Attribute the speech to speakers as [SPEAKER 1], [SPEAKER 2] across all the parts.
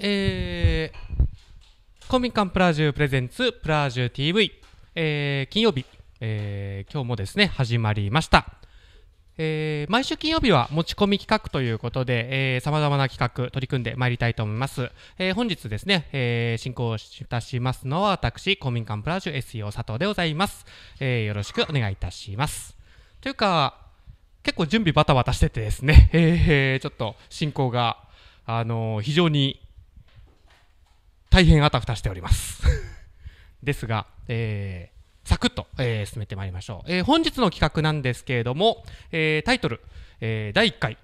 [SPEAKER 1] えー、公民館プラジュプレゼンツプラジュ TV、えー、金曜日、えー、今日もですね始まりました、えー、毎週金曜日は持ち込み企画ということでさまざまな企画取り組んでまいりたいと思います、えー、本日ですね、えー、進行いたしますのは私公民館プラジュ SEO 佐藤でございます、えー、よろしくお願いいたしますというか結構準備バタバタしててですね、えー、ちょっと進行があの非常に大変あたふたしております ですが、えー、サクッと、えー、進めてまいりましょう、えー、本日の企画なんですけれども、えー、タイトル、えー、第1回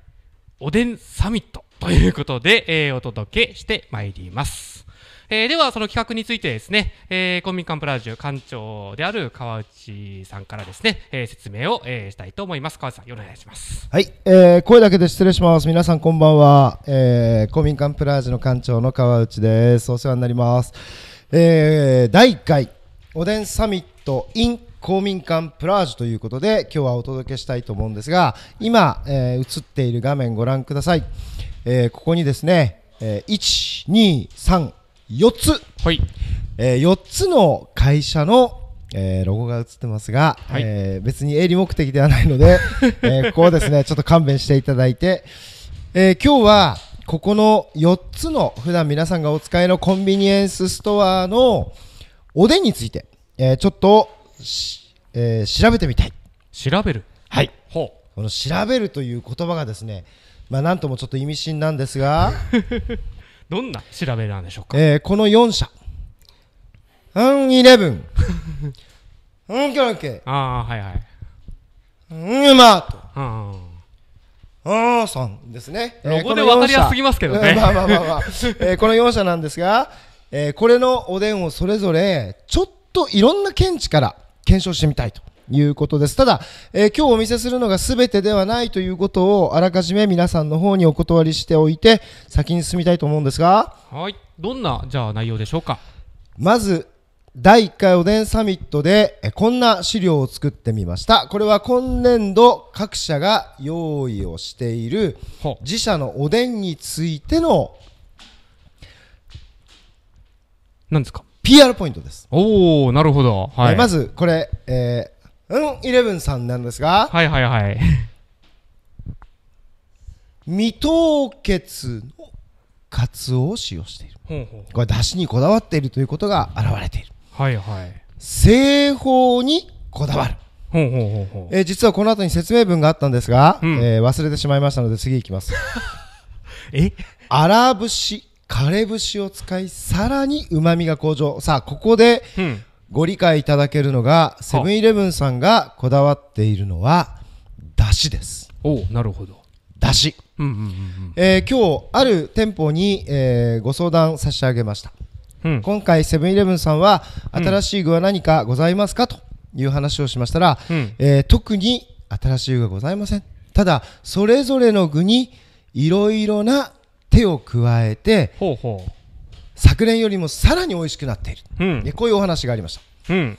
[SPEAKER 1] おでんサミットということで、えー、お届けしてまいりますえー、ではその企画についてですね、えー、公民館プラージュ館長である川内さんからですね、えー、説明を、えー、したいと思います川内さんよろしくお願いします
[SPEAKER 2] はい、えー、声だけで失礼します皆さんこんばんは、えー、公民館プラージュの館長の川内ですお世話になります、えー、第1回おでんサミット in 公民館プラージュということで今日はお届けしたいと思うんですが今、えー、映っている画面ご覧ください、えー、ここにですね、えー、123 4つ、はいえー、4つの会社の、えー、ロゴが映ってますが、はい、えー、別に営利目的ではないので、えー、ここはですね、ちょっと勘弁していただいて、え今日は、ここの4つの普段皆さんがお使いのコンビニエンスストアのおでんについて、えちょっと、え調べてみたい。調べるはい。ほう。この調べるという言葉がですね、まあ、なんともちょっと意味深なんですが
[SPEAKER 1] どんな調べなんでしょう
[SPEAKER 2] か、えー、この4社アンイレブン
[SPEAKER 1] アンキョンケああはい
[SPEAKER 2] はいうんまーとああさんですねロゴで分かりやすすぎますけどね、えー、まあまあまあまあ、えー、この4社なんですが、えー、これのおでんをそれぞれちょっといろんな見地から検証してみたいということです。ただ、えー、今日お見せするのが全てではないということをあらかじめ皆さんの方にお断りしておいて先に進みたいと思うんですが。
[SPEAKER 1] はい。どんな、じゃあ内容でしょうか。
[SPEAKER 2] まず、第1回おでんサミットでこんな資料を作ってみました。これは今年度各社が用意をしている自社のおでんについてのんですか PR ポイントで
[SPEAKER 1] す。おおなるほど。はい、ま
[SPEAKER 2] ず、これ、えー、うんイレブンさんなんですが、はいはいはい。未凍結のカツオを使用している。ほうほこれ、だしにこだわっているということが現れてい
[SPEAKER 1] る。はいはい。
[SPEAKER 2] 製法にこだわる。ほうほうほうほう。えー実はこの後に説明文があったんですが、うんえー忘れてしまいましたので次行きます。え荒節、枯れ節を使い、さらに旨味が向上。さあ、ここで、うん。ご理解いただけるのがセブンイレブンさんがこだわっているのはだしですおなるほどだし、うんうんうんえー、今日ある店舗に、えー、ご相談差し上げました、うん、今回セブンイレブンさんは新しい具は何かございますか、という話をしましたら、うん、えー、特に新しい具はございませんただそれぞれの具にいろいろな手を加えてほうほう昨年よりもさらに美味しくなっている、うん、こういうお話がありました、うん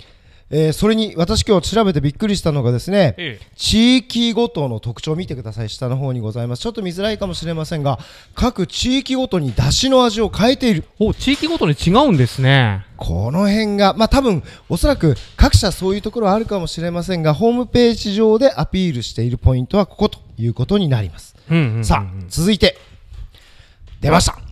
[SPEAKER 2] えー、それに私今日調べてびっくりしたのがですね、ええ、地域ごとの特徴を見てください下の方にございますちょっと見づらいかもしれませんが各地域ごとに出汁の味を変えているお地域ごとに違うんですねこの辺がまあ多分おそらく各社そういうところはあるかもしれませんがホームページ上でアピールしているポイントはここということになります、うんうんうんうん、さあ
[SPEAKER 1] 続いて出ました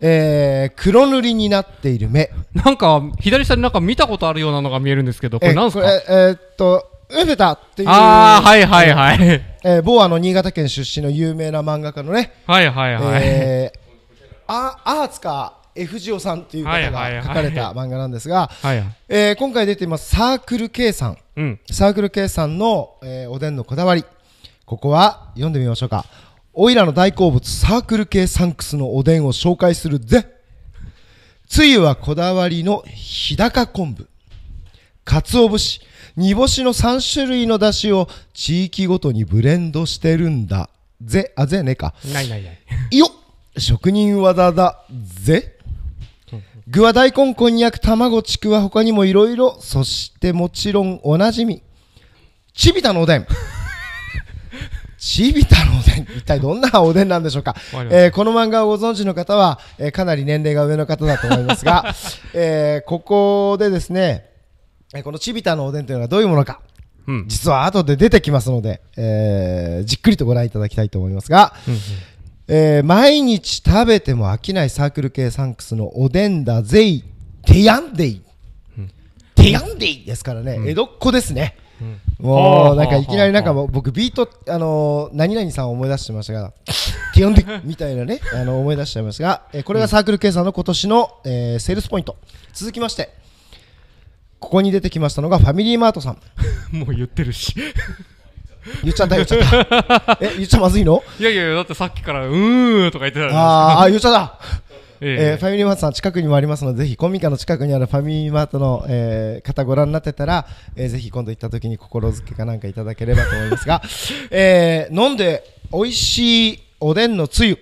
[SPEAKER 1] えー、黒塗りになっている目。なんか、左下になんか見たことあるようなのが見えるんですけど、これなんすか
[SPEAKER 2] ええー、っと、ウフタっていう。ああ、はいはいはい。えー、某あの、新潟県出身の有名な漫画家のね。はいはいはい。えー、あアーツか。F ジオさんっていう方が書かれた漫画なんですが、え今回出ていますサークル K さん、うん、サークル K さんの、えー、おでんのこだわりここは読んでみましょうかおいらの大好物、サークル系サンクスのおでんを紹介するぜつゆはこだわりの日高昆布。鰹節、煮干しの3種類の出汁を地域ごとにブレンドしてるんだ。ぜ、あ、ぜねか。ないないない。よよ職人技だぜ。具は大根、こんにゃく、卵、ちくわ、他にもいろいろ。そしてもちろんおなじみ。ちびたのおでん。ちびたのおでん、一体どんなおでんなんでしょうか。えー、この漫画をご存知の方は、えー、かなり年齢が上の方だと思いますが、えー、ここでですね、このちびたのおでんというのはどういうものか、うん、実は後で出てきますので、えー、じっくりとご覧いただきたいと思いますが、えー、毎日食べても飽きないサークル系サンクスのおでんだぜい、てやんでい。てやんでいですからね、うん、江戸っ子ですね。もうなんかいきなりなんか僕ビートあの何々さんを思い出してましたが ティオみたいなねあの思い出しちゃいますがえこれがサークル K さんの今年のえセールスポイント続きましてここに出てきましたのがファミリーマートさん もう言ってるし言っちゃった言っちゃった え言っちゃまずいの
[SPEAKER 1] いやいやだってさっきからうーんとか言ってたああ言っちゃった
[SPEAKER 2] えー、ファミリーマートさん近くにもありますので、ぜひコミカの近くにあるファミリーマートの、えー、方ご覧になってたら、えー、ぜひ今度行った時に心づけかなんかいただければと思いますが、えー、飲んで美味しいおでんのつゆ。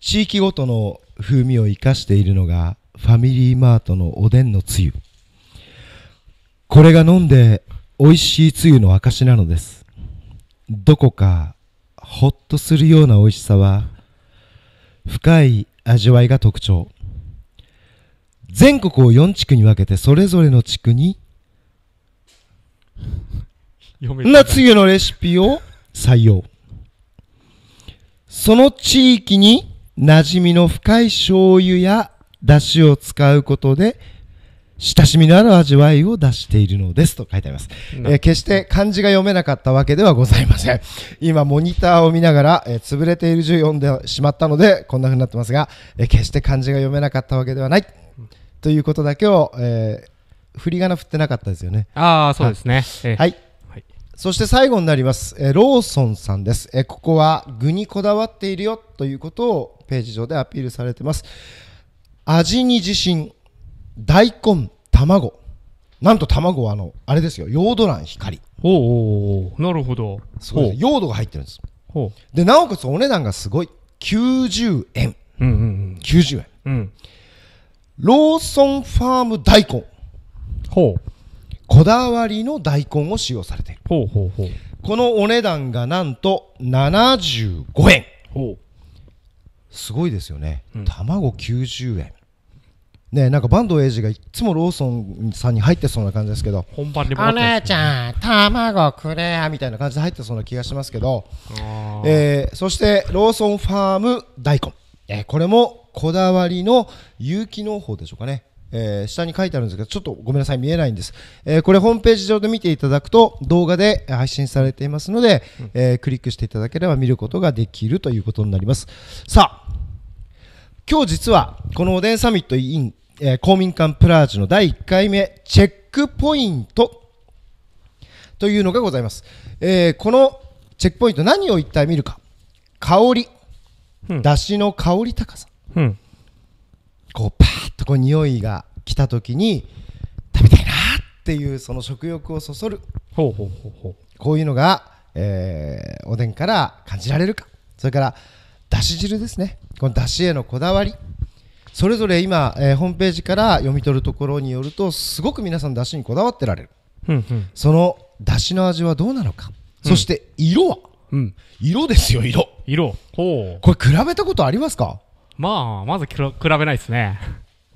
[SPEAKER 2] 地域ごとの風味を生かしているのが、ファミリーマートのおでんのつゆ。これが飲んで美味しいつゆの証なのです。どこかほっとするような美味しさは、深い味わいが特徴全国を4地区に分けてそれぞれの地区になつのレシピを採用その地域に馴染みの深い醤油やだしを使うことで親しみのある味わいを出しているのですと書いてあります、えー、決して漢字が読めなかったわけではございません 今モニターを見ながら、えー、潰れている字を読んでしまったのでこんな風になってますが、えー、決して漢字が読めなかったわけではないということだけを、えー、振り仮名振ってなかったですよねああそうですね、はい、はいそして最後になります、えローソンさんです、えここは具にこだわっているよということをページ上でアピールされてます味に自信大根、卵。なんと卵はあの、あれですよ、ヨード卵光。おうおうお
[SPEAKER 1] うなるほど。
[SPEAKER 2] そうでヨードが入ってるんです。ほで、なおかつお値段がすごい。90円。う。うんうん90円。うん。うん。ローソンファーム大根。ほう。こだわりの大根を使用されている。ほうほうほう。このお値段がなんと75円。ほう。すごいですよね。うん卵90円。ねなんか坂東エイジがいつもローソンさんに入ってそうな感じですけど本番にお姉ちゃん卵くれやみたいな感じで入ってそうな気がしますけど、えー、そしてローソンファーム大根、えー、これもこだわりの有機農法でしょうかねえー、下に書いてあるんですけど、ちょっとごめんなさい、見えないんです。えー、これホームページ上で見ていただくと、動画で配信されていますので、うん、えー、クリックしていただければ見ることができるということになります。さあ、今日実は、このおでんサミット委員えー、公民館プラージュの第1回目、チェックポイントというのがございます。えー、このチェックポイント、何を一体見るか。香り。だし、の香り高さ。うん、こう、パーッとこう匂いが来た時に、食べたいなっていう、その食欲をそそる。ほうほうほうほう。こういうのが、えー、おでんから感じられるか。それから、だし汁ですね。このだしへのこだわり。それぞれ今、えー、ホームページから読み取るところによるとすごく皆さん出汁にこだわってられる、うんうん、その出汁の味はどうなのか、うん、そして色は、うん、色ですよ色色ほうこれ比べたことありますか
[SPEAKER 1] まあまず比べないですね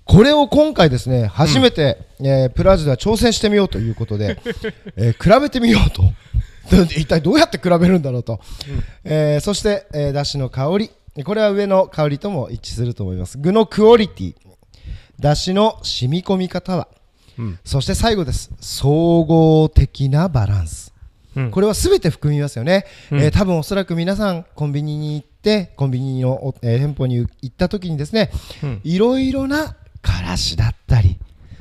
[SPEAKER 2] これを今回ですね、初めて、うん、えー、プラジでは挑戦してみようということで、えー、比べてみようと。一体どうやって比べるんだろうと。うん、えー、そして、えー、だしの香り、これは上の香りとも一致すると思います具のクオリティだしの染み込み方は、うん、そして最後です総合的なバランス、うん、これは全て含みますよね、うん、えー、多分おそらく皆さんコンビニに行ってコンビニの、えー、店舗に行った時にですねいろいろなからしだったり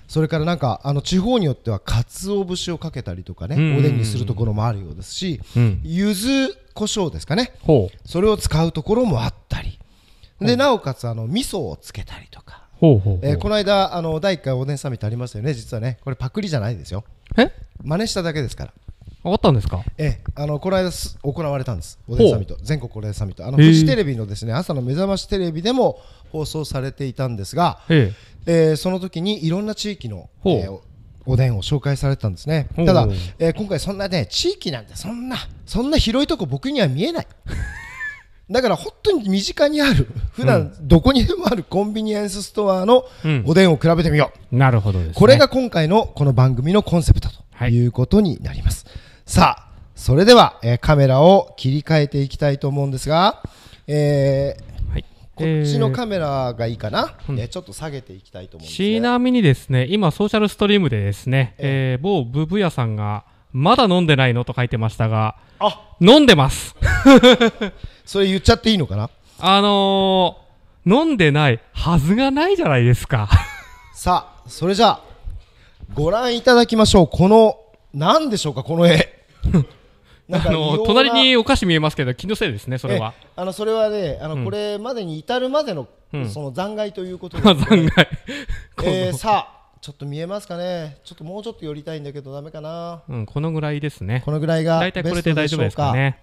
[SPEAKER 2] それからなんかあの地方によっては鰹節をかけたりとかね、うんうんおでんにするところもあるようですし、うん、柚子胡椒ですかねそれを使うところもあったりでなおかつあの味噌をつけたりとかほうほうほうえー、この間あの第1回おでんサミットありましたよね実はねこれパクリじゃないですよえ真似しただけですから
[SPEAKER 1] あったんですかえ
[SPEAKER 2] えあのこの間す行われたんですおでんサミット全国おでんサミットあのフジテレビのですね朝の目覚ましテレビでも放送されていたんですが、ええ、えー、その時にいろんな地域の、えー、おでんを紹介されてたんですねただ、えー、今回そんなね地域なんてそんなそんな広いとこ僕には見えない だから本当に身近にある普段どこにでもあるコンビニエンスストアのおでんを比べてみよう、う
[SPEAKER 1] ん、なるほど、ね、これが
[SPEAKER 2] 今回のこの番組のコンセプトということになります、はい、さあそれでは、えー、カメラを切り替えていきたいと思うんですが、えー、こっちのカメラがいいかな、えー、えちょっと下げていきたいと思いま
[SPEAKER 1] す、ね、ちなみにですね、今、ソーシャルストリームでですね、えー、えー、某ブブヤさんが、まだ飲んでないのと書いてましたが、あ飲んでます それ言っちゃっていいのかなあのー、飲んでないはずがないじゃないですか
[SPEAKER 2] さあ、それじゃあ、ご覧いただきましょう。この、なんでしょうか、この絵。
[SPEAKER 1] あの隣にお菓子見えますけど気のせいですねそれはあのそれはねあの、これ
[SPEAKER 2] までに至るまでの、その残骸ということで、残骸、えー、さあちょっと見えますかねちょっともうちょっと寄りたいんだけどだめかな、
[SPEAKER 1] うん、このぐらいですねこのぐらいが大体これで大丈夫ですかね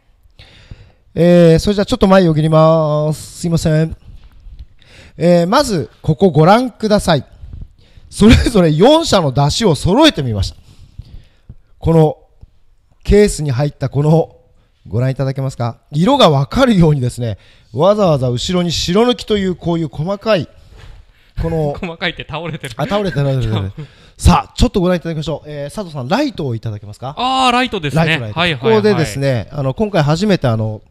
[SPEAKER 2] えー、それじゃあちょっと前を切りますすいません、えー、まずここご覧くださいそれぞれ4社の出汁を揃えてみましたこのケースに入ったこの、ご覧いただけますか色がわかるようにですね、わざわざ後ろに白抜きというこういう細かい、この、細
[SPEAKER 1] かいって倒れてる。あ、倒れて
[SPEAKER 2] る、倒れてる。さあ、ちょっとご覧いただきましょう。えー、佐藤さん、ライトをいただけますかああ、ライトですね。ライト、ライト。はいはいはい、ここでですね、あの、今回初めてあの、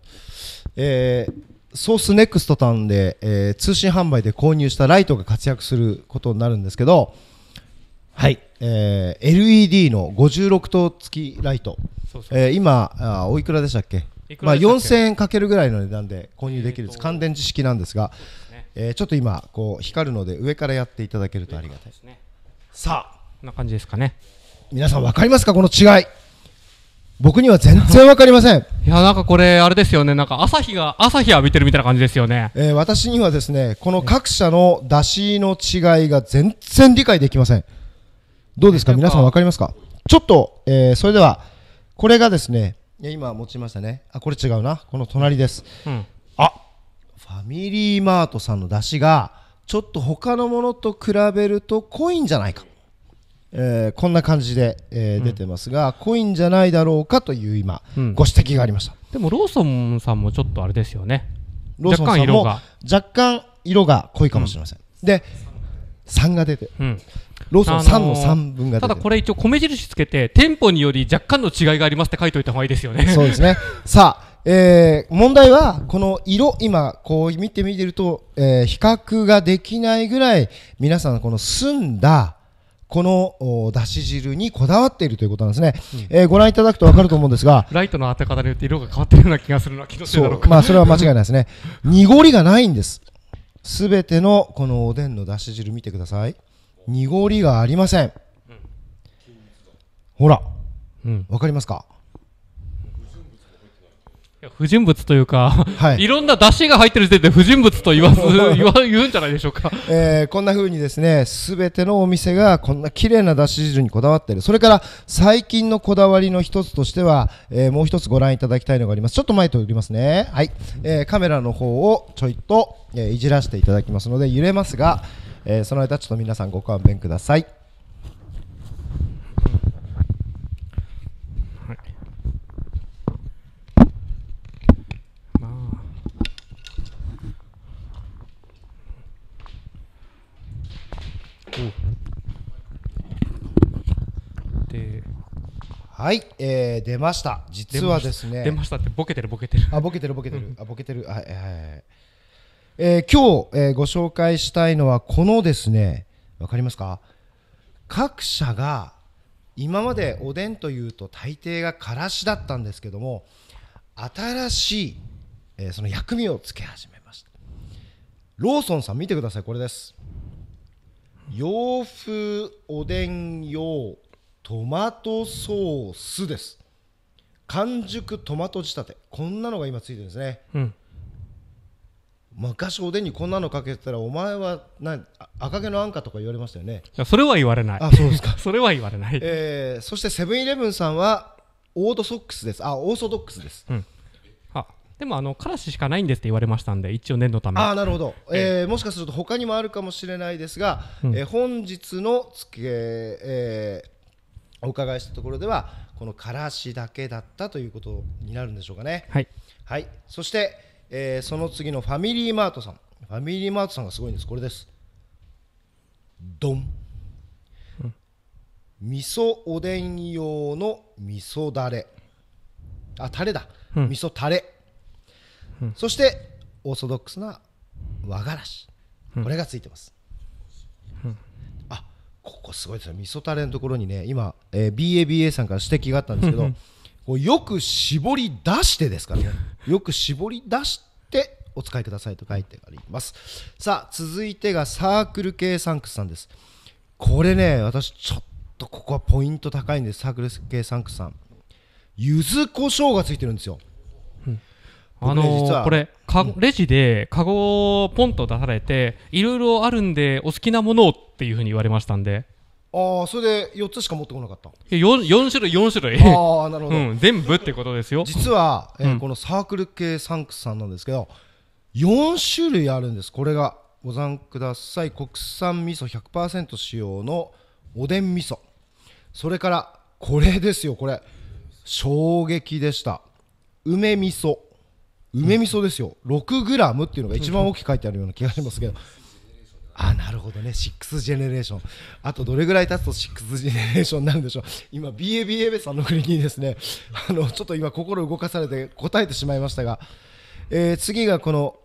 [SPEAKER 2] えー、ソースネクストタンで、えー、通信販売で購入したライトが活躍することになるんですけど、はい、えー、LED の56灯付きライトそうえー今あおいくらでしたっけまあ、4000円かけるぐらいの値段で購入できる、乾電池式なんですが、ねえー、ちょっと今こう光るので上からやっていただけるとありがたい、ね、
[SPEAKER 1] さあこんな感じですかね皆さん分かります
[SPEAKER 2] かこの違い僕には全然分かりませんい
[SPEAKER 1] やなんかこれあれですよねなんか朝日が朝日浴びてるみたいな感じですよね、
[SPEAKER 2] えー、私にはですねこの各社の出しの違いが全然理解できませんどうですか皆さん分かりますかちょっと、えー、それではこれがですね今持ちましたねあこれ違うなこの隣です、うん、あファミリーマートさんの出汁がちょっと他のものと比べると濃いんじゃないか、えー、こんな感じで、えー、出てますが、濃いんじゃないだろうかという今、うん、ご指摘がありました
[SPEAKER 1] でもローソンさんもちょっとあれですよねローソンさんも
[SPEAKER 2] 若干色が濃いかもしれません、で3が出て、うん、
[SPEAKER 1] ローソン3の3分がただこれ一応米印つけて店舗により若干の違いがありますって書いといた方がいいですよね そうですね
[SPEAKER 2] さあ、えー、問題はこの色今こう見てみてると、えー、比較ができないぐらい皆さんこの澄んだこのだし汁にこだわっているということなんですね、うん、えー、ご覧いただくと分かると思うんですが
[SPEAKER 1] ライトの当て方によって色が変わってるような気がするのは気のせいだろうかまあそれは間違いないで
[SPEAKER 2] すね濁りがないんですすべてのこのおでんのだし汁見てください濁りがありません。ほら、うん、わかりますか
[SPEAKER 1] 不純物というか、はい、いろんな出汁が入ってる時点で不純物と言わず 言わ言うんじゃないでしょうか、
[SPEAKER 2] えー、こんなふうにですねすべてのお店がこんな綺麗な出汁汁にこだわってるそれから最近のこだわりの一つとしては、えー、もう一つご覧いただきたいのがありますちょっと前とおりますねはい、えー、カメラの方をちょいと、えいじらせていただきますので揺れますが、えー、その間ちょっと皆さんご勘弁ください。はい、えー、出ました。実はですね。出ましたってボケてるボケてる。あボケてるボケてる。あボケてる。はいはいはい。えー、今日、えー、ご紹介したいのはこのですねわかりますか各社が今までおでんというと大抵がからしだったんですけども新しい、えー、その薬味をつけ始めましたローソンさん見てくださいこれです洋風おでん用トマトソースです完熟トマト仕立てこんなのが今ついてるんですね、うん、昔おでんにこんなのかけてたらお前はな赤毛のあんかとか言われましたよね
[SPEAKER 1] それは言われないあそうですか それは言われない、
[SPEAKER 2] えー、そしてセブンイレブンさんはオードソックスですあオーソドックスです、
[SPEAKER 1] うん、あでもあのからししかないんですって言われましたんで一応念のためあなるほど、えー、
[SPEAKER 2] えー、もしかすると他にもあるかもしれないですが、うん、えー、本日のつけ、えー、お伺いしたところではこのからしだけだったということになるんでしょうかねはい、はい、そしてえー、その次のファミリーマートさんファミリーマートさんがすごいんですこれですドン、うん、味噌おでん用の味噌だれあタレだ、うん、味噌タレ、うん、そしてオーソドックスな和がらし、これがついてます、あここすごいですよ味噌タレのところにね今、えー、BABA さんから指摘があったんですけど、もうよく絞り出してですかねよく絞り出してお使いくださいと書いてありますさあ続いてがサークル系サンクスさんですこれね私ちょっとここはポイント高いんですサークル系サンクスさん柚子胡椒がついてるんですよ、うん
[SPEAKER 1] あのー、これか、レジでカゴをポンと出されていろいろあるんでお好きなものをっていうふうに言われましたんで
[SPEAKER 2] ああそれで4つしか持ってこなかった
[SPEAKER 1] 4, 4種類4種類ああなるほど、うん、全部ってことで
[SPEAKER 2] すよ実は、えー、うん、このサークル系サンクスさんなんですけど4種類あるんですこれがご覧ください国産味噌100%使用のおでん味噌それからこれですよこれ衝撃でした梅味噌梅味噌ですよ 6g っていうのが一番大きく書いてあるような気がしますけどあなるほどね6ジェネレーションあとどれぐらい経つと6ジェネレーションになるんでしょう今 BABA さんの国にですねあのちょっと今心動かされて答えてしまいましたが、えー、次がこの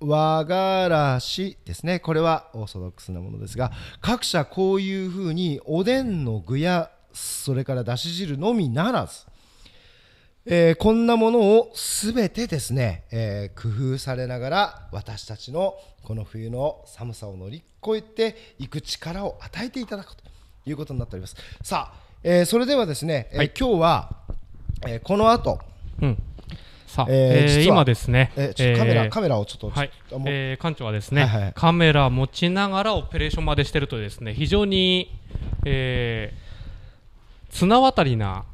[SPEAKER 2] 和がらしですねこれはオーソドックスなものですが各社こういうふうにおでんの具やそれからだし汁のみならずえー、こんなものをすべてですね、えー、工夫されながら私たちのこの冬の寒さを乗り越えていく力を与えていただくということになっておりますさあ、えー、それではですね、はい、え今日は、
[SPEAKER 1] えー、この後、うんさあ、えー、今ですね、えー、カメラ、カメラをちょっと、はい、えー、館長はですね、はいはい、カメラ持ちながらオペレーションまでしてるとですね、非常に、えー、綱渡りな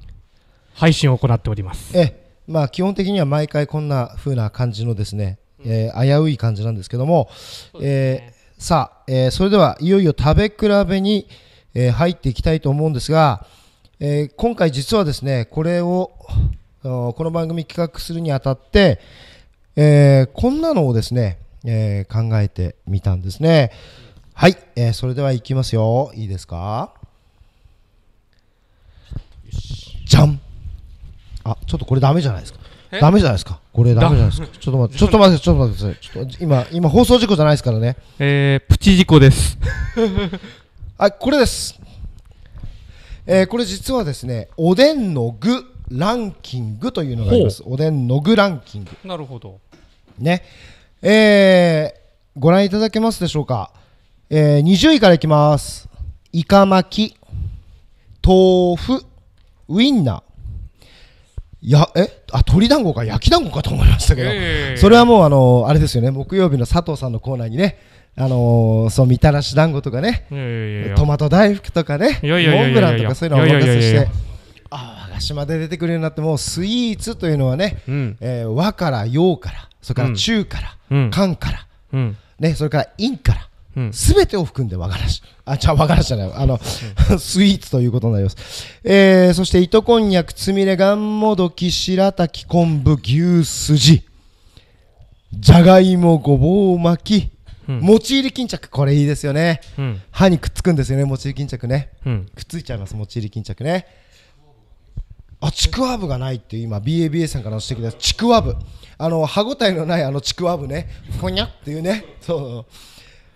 [SPEAKER 1] 配信
[SPEAKER 2] を行っております。えまあ、基本的には毎回こんな風な感じのですね、うん、えー、危うい感じなんですけども、ね、えー、さあ、えー、それではいよいよ食べ比べに、え入っていきたいと思うんですが、え今回実はですね、これを、この番組企画するにあたって、えこんなのをですね、え考えてみたんですね。はい、えそれではいきますよ。いいですかじゃんあちょっとこれダメじゃないですかダメじゃないですかこれダメじゃないですかちょっと待って ちょっと待ってちょっと待ってちょっと今今放送事故じゃないですからね
[SPEAKER 1] えー、プチ事故です あ
[SPEAKER 2] これですえー、これ実はですねおでんの具ランキングというのがありますおでんの具ランキングなるほどねえー、ご覧いただけますでしょうか、えー、20位からいきますいか巻き豆腐ウインナーや、えあ、鶏団子か焼き団子かと思いましたけど、えー、それはもうあの、あれですよね、木曜日の佐藤さんのコーナーにね、あのー、そうみたらし団子とかね
[SPEAKER 1] いやいやいや、ト
[SPEAKER 2] マト大福とかね、
[SPEAKER 1] モンブランとかそういうのをお任せして。
[SPEAKER 2] ああ、まで出てくるようになってもうスイーツというのはね、うん、えー、和から洋からそれから中から、うん、韓から、うん、ね、それから陰からすべ、てを含んで和がらし。あ、じゃあ和がらしじゃない。あの、スイーツということになります。えー、そして糸こんにゃく、つみれ、がんもどき、しらたき、昆布、牛すじ、じゃがいも、ごぼう巻き、うん、入り巾着、これいいですよね。歯にくっつくんですよね、餅入り巾着ね。くっついちゃいます、餅入り巾着ね。あちくわぶがないって今 BABA さんからの指摘ですちくわぶあの歯ごたえのないあのちくわぶねほにゃっていうねそう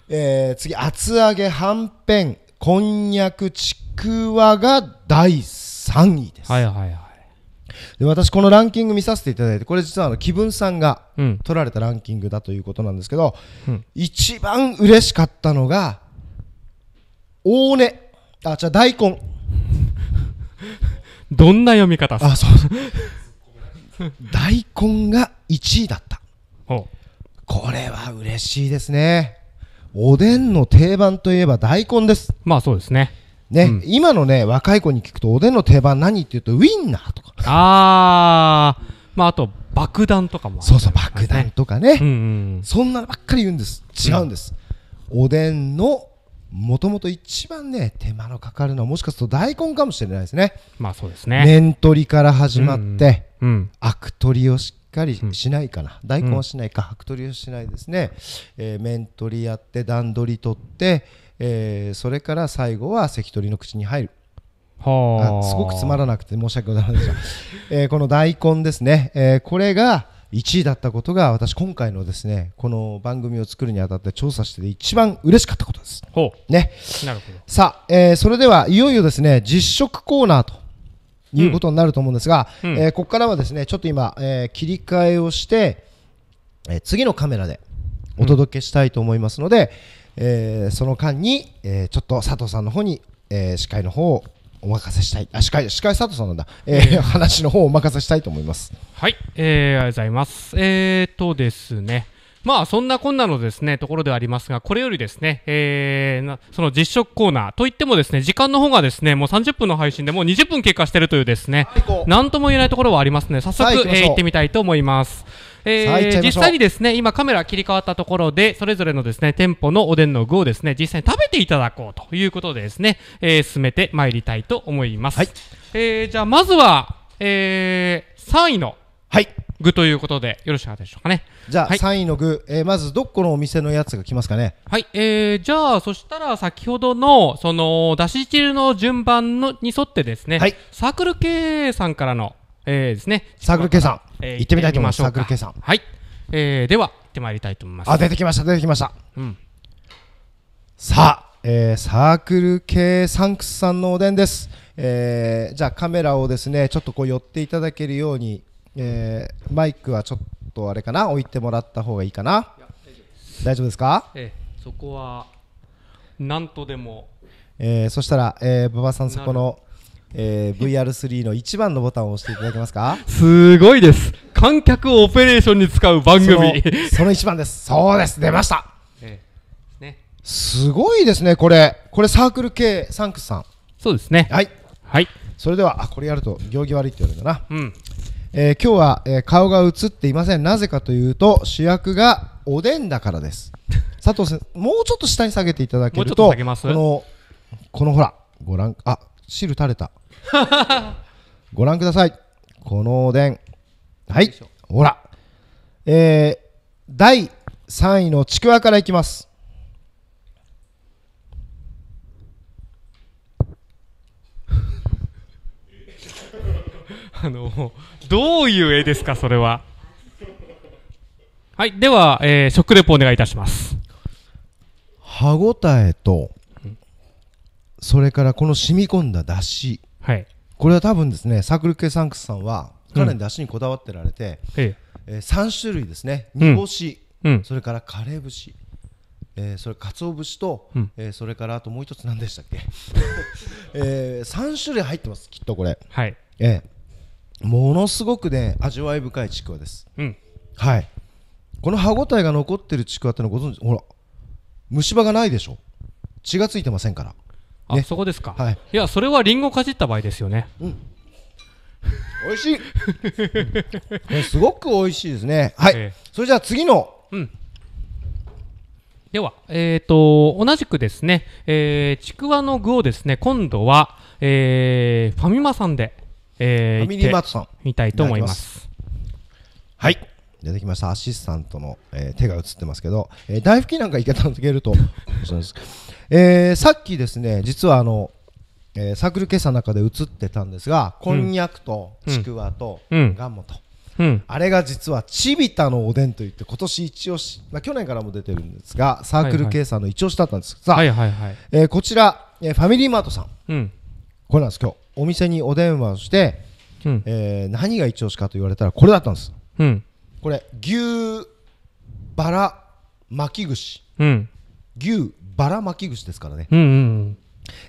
[SPEAKER 2] えー、次、厚揚げ、はんぺん、こんにゃく、ちくわが第3位です。はいはいはい。で私、このランキング見させていただいて、これ実はあの気分さんが取られたランキングだということなんですけど、うん、一番嬉しかったのが、大根、あ、じゃ大根。
[SPEAKER 1] どんな読み方あ、そう。
[SPEAKER 2] 大根が1位だった。これは嬉しいですね。おでんの定番といえば大根です。まあそうですね。ね、うん、今のね、若い子に聞くと、おでんの定番何って言うと、ウィンナーと
[SPEAKER 1] か。ああ、まああと、爆弾とかも、ね、そうそう、爆弾とかね、うんうん、そんなばっかり言うんです。違うんで
[SPEAKER 2] す。うん、おでんの、もともと一番ね、手間のかかるのは、もしかすると大根かもしれないですね。
[SPEAKER 1] まあそうですね。
[SPEAKER 2] 面取りから始まって、アク取りをしっかりしないかな、大根はしないか、アク取りをしないですね、えー、面取りやって段取り取って、えー、それから最後は関取の口に入る。はあ、すごくつまらなくて申し訳ございませんでした、えー、この大根ですね、えー、これが1位だったことが私今回のですねこの番組を作るにあたって調査して一番嬉しかったことですねさあ、えー、それではいよいよですね実食コーナーということになると思うんですが、うん、えー、ここからはですねちょっと今、えー、切り替えをして、えー、次のカメラでお届けしたいと思いますので、うん、えー、その間に、えー、ちょっと佐藤さんの方に、えー、司会の方をお任せしたいあ司会司会佐藤さんなんだ、えー、話の方をお任せしたいと思います。
[SPEAKER 1] はい、えー、ありがとうございます。えー、とですねまあそんなこんなのですね、ところではありますが、これよりですね、えー、その実食コーナーといってもですね、時間の方がですね、もう30分の配信でもう20分経過してるというですね、何とも言えないところはありますね。早速、はい、え行ってみたいと思います。えー、実際にですね、今カメラ切り替わったところで、それぞれのですね、店舗のおでんの具をですね、実際に食べていただこうということでですね、えー、進めてまいりたいと思います。はい、えー、じゃあまずは、えー、3位の、はい。具ということでよろしかったでしょう
[SPEAKER 2] かねじゃあ、はい、3位の具、えー、まずどこのお店のやつが来ますかね
[SPEAKER 1] はい、えー、じゃあそしたら先ほどのそのだし汁の順番のに沿ってですね、はい、サークル K さんからの、えー、ですねサークル K さん、えー、行ってみたいと思いますサークル K さんはい、えー、では行ってまいりたいと思いますあ出てきました出てきました、
[SPEAKER 2] うん、さあ、えー、サークル K サンクスさんのおでんですえー、じゃあカメラをですねちょっとこう寄っていただけるようにえー、マイクはちょっとあれかな置いてもらった方がいいかな大丈夫ですか、
[SPEAKER 1] ええ、そこはなんとでも、
[SPEAKER 2] えー、そしたら、えー、馬場さんそこの、えー、VR3 の1番のボタンを押していただけますか
[SPEAKER 1] すごいです観客をオペレーションに使う番組そのその1番ですそうです出ました、え
[SPEAKER 2] えね、すごいですねこれこれサークル系サンクスさんそうですねはいはいそれではあこれやると行儀悪いって言われるんだなうんえー、今日は、えー、顔が映っていませんなぜかというと主役がおでんだからです 佐藤先生もうちょっと下に下げていただけるとこのこのほらご覧あ汁垂れた ご覧くださいこのおでんはいほらえー、第3位のちくわからいきます
[SPEAKER 1] あのどういう絵ですか、それは。はい、では、えー、食レポお願いいたします。
[SPEAKER 2] 歯ごたえと、それからこの染み込んだだし、はい、これは多分ですね、サクルケサンクスさんは、かなりだしにこだわってられて、うん、ええー、3種類ですね、煮干し、うん、それからカレー節。えー、それ鰹節と、うん、えー、それからあともう一つ何でしたっけ、えー、3種類入ってますきっとこれはい、えー、ものすごくね味わい深いちくわです、うん、はいこの歯ごたえが残ってるちくわってのご存知ほら虫歯がないでしょ血がついてませんからあ、
[SPEAKER 1] ね、そこですか、はい、いやそれはりんごかじった場合ですよねうん美味しいね、すごく美味しいですねはい、えー、それじゃあ次の、うん、では、えーと、同じくですね、えー、ちくわの具をですね今度は、えー、ファミマさんでえー、ファミリーマートさん見たいと思います
[SPEAKER 2] はい出てきましたアシスタントの、えー、手が映ってますけど、えー、大拭きなんかいけたんけるとえー、さっきですね実はあの、えー、サークル今朝の中で映ってたんですがこんにゃくとちくわと、うん、ガモと、うん、あれが実はちびたのおでんといって今年一押し、まあ、去年からも出てるんですがサークル今朝の一押しだったんです、はさあ、ははいはい、えー、こちら、えー、ファミリーマートさん、うん、これなんです今日お店にお電話して、うん、えー、何が一押しかと言われたらこれだったんです、うん、これ牛バラ巻き串、うん、牛バラ巻き串ですからね、うんうんうん、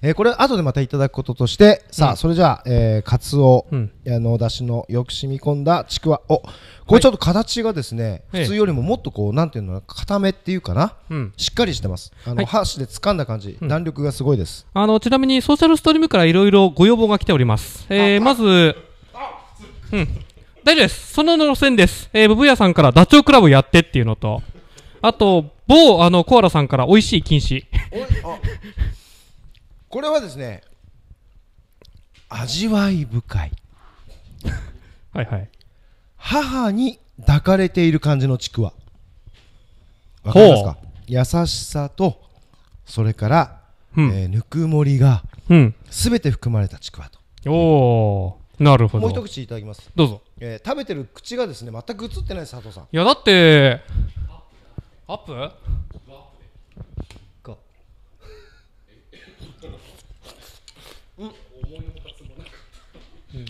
[SPEAKER 2] えー、これ後でまたいただくこととして、さあ、それじゃあ、えー、カツオ、うん、あのだしのよく染み込んだちくわおこれちょっと形がですね、普通よりももっとこうなんていうの固めっていうかな、しっかりしてますあの、箸で掴んだ感じ、弾力がすごいです
[SPEAKER 1] あのちなみにソーシャルストリームからいろいろご要望が来ております、えー、まずうん大丈夫ですその路線です、えー、ブブヤさんからダチョウ倶楽部やってっていうのとあと某あのコアラさんから美味しい禁止
[SPEAKER 2] これはですね
[SPEAKER 1] 味わい深い
[SPEAKER 2] はいはい母に抱かれている感じのちくわわかりますか優しさとそれから、うん、えー、ぬくもり
[SPEAKER 1] がすべ、うん、て含まれたちくわとおおなるほどもう一口いただきますどうぞ、
[SPEAKER 2] えー、食べてる口がですね全く映ってない佐藤さんい
[SPEAKER 1] やだって
[SPEAKER 2] アップ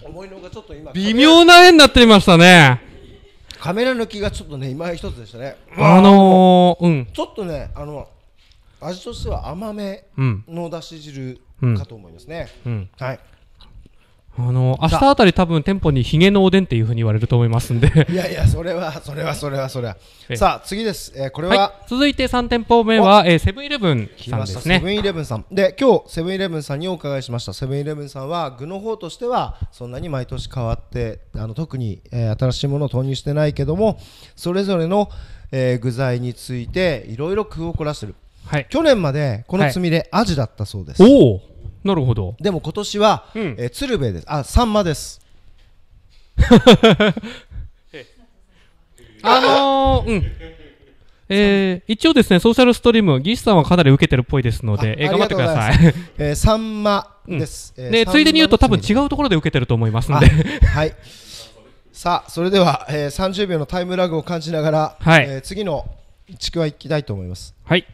[SPEAKER 2] 重いのがちょっと今微妙
[SPEAKER 1] な絵になっていましたね
[SPEAKER 2] カメラ抜きがちょっとね今一つでしたね
[SPEAKER 1] あのー、うん
[SPEAKER 2] ちょっとねあの味としては甘めのだし汁かと思いますね、うん、はい
[SPEAKER 1] あの明日あたり多分店舗にひげのおでんっていうふうに言われると思いますんでいや
[SPEAKER 2] いやそれはそれはそれはそれはさあ次です、えー、これは、
[SPEAKER 1] はい、続いて3店舗目は、えー、セブンイレブンさんですねセブンイレブンさん
[SPEAKER 2] で今日セブンイレブンさんにお伺いしましたセブンイレブンさんは具の方としてはそんなに毎年変わってあの特に、えー、新しいものを投入してないけどもそれぞれの、えー、具材についていろいろ工夫を凝らしてる、はい、去年までこのつみれ、はい、アジだったそうですおおなるほどでも今年は、うん、え鶴瓶ですあさんまです
[SPEAKER 1] あのー、うんえー、一応ですね、ソーシャルストリーム、技師さんはかなり受けてるっぽいですので、えー、頑張ってください。いえー、さ
[SPEAKER 2] んまです。うん、で、ついでに言うと、多分
[SPEAKER 1] 違うところで受けてると思いますので。はい。
[SPEAKER 2] さあ、それでは、えー、30秒のタイムラグを感じながら、はい、えー、次のちくわいきたいと思います。はい。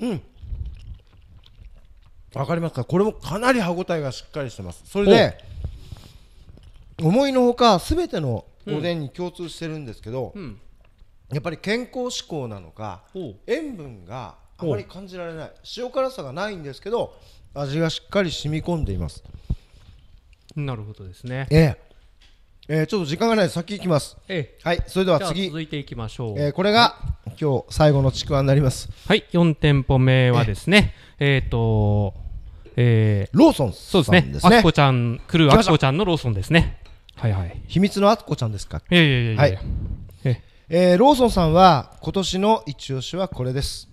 [SPEAKER 2] うんわかりますかこれもかなり歯ごたえがしっかりしてますそれで思いのほか全てのおでんに共通してるんですけど、うん、やっぱり健康志向なのか塩分があまり感じられない塩辛さがないんですけど味がしっかり染み込んでいます
[SPEAKER 1] なるほどですねえええー、ちょっと時間がないで先行きます、ええ、はいそれでは次続いていきましょう、えー、これが今日最後のちくわになりますはい4店舗目はですねえっ、ー、とえー、ローソンそうですねあっこちゃん来るあっこちゃんのローソンですねはいはい秘密のあっこちゃんですかいやいやいやいや、はい、え
[SPEAKER 2] えー、ローソンさんは今年の一押しはこれです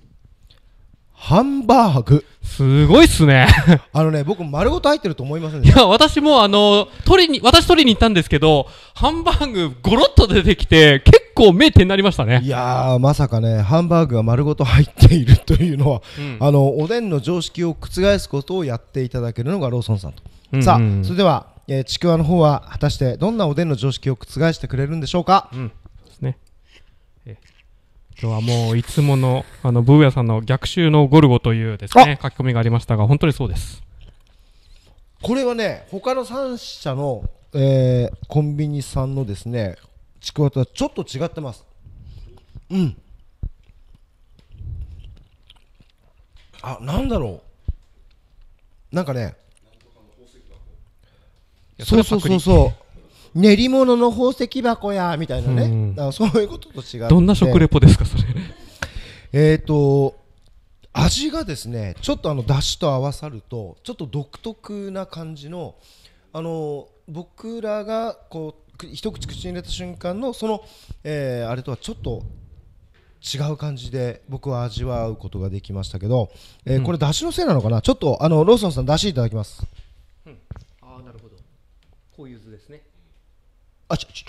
[SPEAKER 2] ハンバーグ。すごいっすね。あのね、僕丸ごと入ってると思いませんい
[SPEAKER 1] や、私もあの、取りに、私取りに行ったんですけど、ハンバーグごろっと出てきて、結構目店になりました
[SPEAKER 2] ね。いやー、まさかね、ハンバーグが丸ごと入っているというのは、うん、あの、おでんの常識を覆すことをやっていただけるのがローソンさんと。うんうん、さあ、それでは、えー、ちくわの方は果たしてどんなおでんの常識を覆してくれるんでしょうか、う
[SPEAKER 1] ん今日はもういつものあのブーヤさんの逆襲のゴルゴというですね書き込みがありましたが本当にそうです
[SPEAKER 2] これはね他の3社の、
[SPEAKER 1] えー、コンビニさんのですねちくわとは
[SPEAKER 2] ちょっと違ってますうんあなんだろうなんかね
[SPEAKER 1] そうそうそうそ
[SPEAKER 2] う練り物の宝石箱やみたいなね、うん、そういうことと違うどんな食レポですかそれえっと味がですねちょっとあのだしと合わさるとちょっと独特な感じのあの僕らがこう一口口に入れた瞬間のその、えー、あれとはちょっと違う感じで僕は味わうことができましたけど、えー、これだしのせいなのかな、ちょっとあのローソンさんだしいただきます、
[SPEAKER 1] うん、ああなるほどこういう図ですねあちょちょ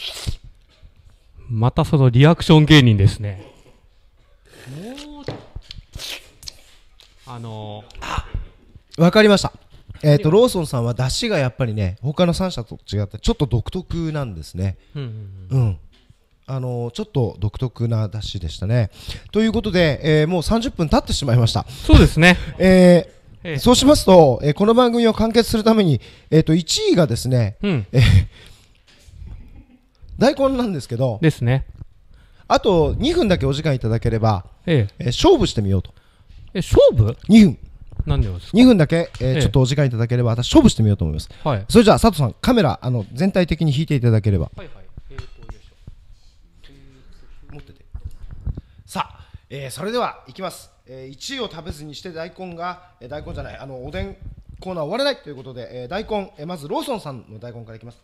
[SPEAKER 1] またそのリアクション芸人ですねもうあのわかりましたえっ、ー、とローソンさんは出汁が
[SPEAKER 2] やっぱりね他の3社と違ってちょっと独特なんですねうん、うんうんあのちょっと独特な出汁でしたね。ということで、えー、もう30分経ってしまいました。そうですね。えーそうしますと、えー、この番組を完結するために、えっ、ー、と、1位がですね、うん、えー大根なんですけどですねあと2分だけお時間いただければ、えええ勝負してみようとえ勝負2分なでですか2分だけ、えーええ、ちょっとお時間いただければ私勝負してみようと思います、はい、それじゃあ佐藤さんカメラあの全体的に引いていただければはい
[SPEAKER 1] はい、えー、よいし
[SPEAKER 2] ょ持ってさあ、えー、それではいきます、えー、1位を食べずにして大根が、えー、大根じゃないあのおでんコーナー終われないということで、えー、大根、えー、まずローソンさんの大根からいきます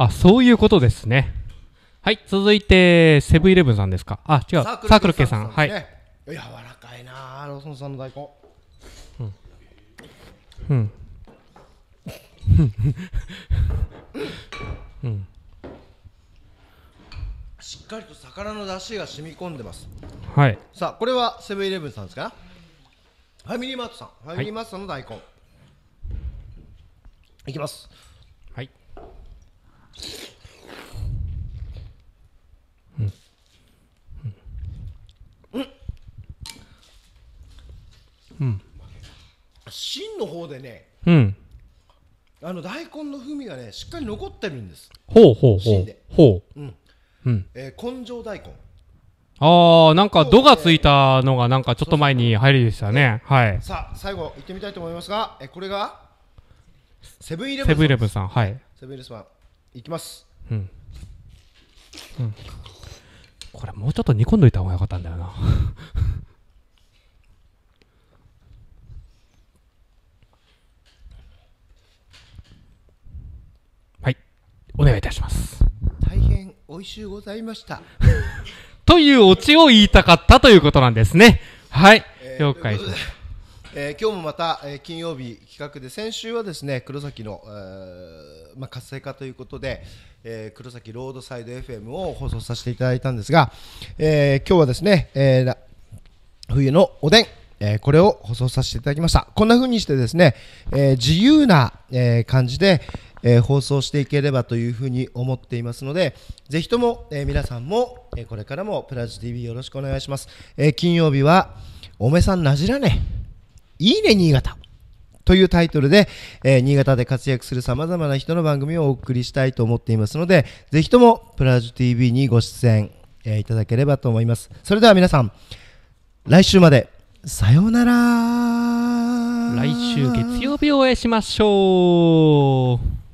[SPEAKER 1] あ、そういうことですね。はい、続いて、セブンイレブンさんですか。あ、違う、サークル系さん。さんね、はい。
[SPEAKER 2] 柔らかいなローソンさんの大根。
[SPEAKER 1] うん。うん。
[SPEAKER 2] しっかりと魚の出汁が染み込んでます。はい。さあ、これはセブンイレブンさんですかファミリーマートさん。ファミリーマートさんの大根。はい、いきます。芯の方でね、うん、あの大根の風味がねしっかり残ってるんです
[SPEAKER 1] ほうほうほうほう、うんうん
[SPEAKER 2] えー、根性大根
[SPEAKER 1] ああなんか「度」がついたのがなんかちょっと前に入りでしたねはい
[SPEAKER 2] さあ最後いってみたいと思いますが、えー、これがセブンイレブンさんセブンイレブンさんはいセブンイレブンさんいきます
[SPEAKER 1] うん、うん、これもうちょっと煮込んどいた方がよかったんだよなお願いいたします
[SPEAKER 2] 大変おいしゅうございました
[SPEAKER 1] というオチを言いたかったということなんですねはい、えー、了解しました
[SPEAKER 2] えー、今日もまた、えー、金曜日企画で先週はですね黒崎の、えー、まあ、活性化ということで、え黒崎ロードサイド FM を放送させていただいたんですが、え今日はですね、え冬のおでん、えこれを放送させていただきましたこんな風にしてですね、え自由な、え感じで、えー、放送していければというふうに思っていますのでぜひとも、えー、皆さんも、えー、これからもプラジ TV よろしくお願いします、え金曜日は「おめさんなじらねいいね新潟」というタイトルで、え新潟で活躍する様々な人の番組をお送りしたいと思っていますのでぜひともプラジ TV にご出演、えいただければと思いますそれでは皆さん来週までさようなら
[SPEAKER 1] 来週月曜日をお会いしましょう